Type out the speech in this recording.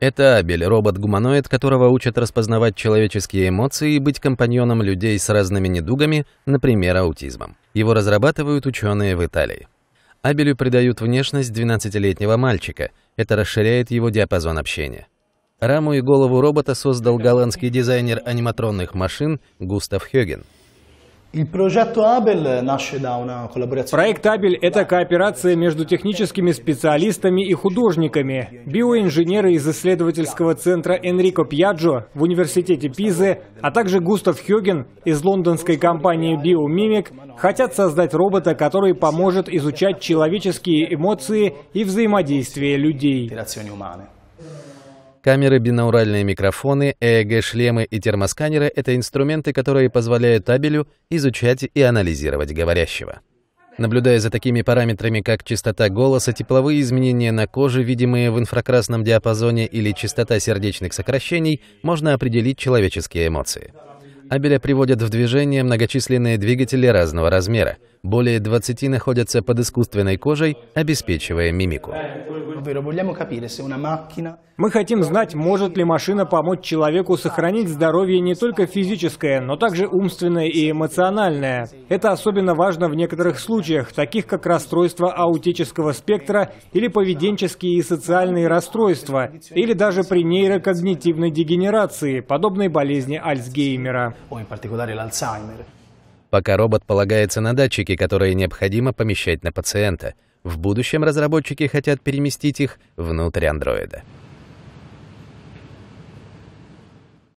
Это Абель, робот-гуманоид, которого учат распознавать человеческие эмоции и быть компаньоном людей с разными недугами, например, аутизмом. Его разрабатывают ученые в Италии. Абелю придают внешность 12-летнего мальчика. Это расширяет его диапазон общения. Раму и голову робота создал голландский дизайнер аниматронных машин Густав Хёген. Проект Абель – это кооперация между техническими специалистами и художниками. Биоинженеры из исследовательского центра Энрико Пьяджо в университете Пизе, а также Густав Хёген из лондонской компании Биомимик хотят создать робота, который поможет изучать человеческие эмоции и взаимодействие людей. Камеры, бинауральные микрофоны, ЭЭГ-шлемы и термосканеры — это инструменты, которые позволяют табелю изучать и анализировать говорящего. Наблюдая за такими параметрами, как частота голоса, тепловые изменения на коже, видимые в инфракрасном диапазоне или частота сердечных сокращений, можно определить человеческие эмоции. Абеля приводят в движение многочисленные двигатели разного размера. Более 20 находятся под искусственной кожей, обеспечивая мимику. Мы хотим знать, может ли машина помочь человеку сохранить здоровье не только физическое, но также умственное и эмоциональное. Это особенно важно в некоторых случаях, таких как расстройство аутического спектра или поведенческие и социальные расстройства, или даже при нейрокогнитивной дегенерации, подобной болезни Альцгеймера. Пока робот полагается на датчики, которые необходимо помещать на пациента. В будущем разработчики хотят переместить их внутрь андроида.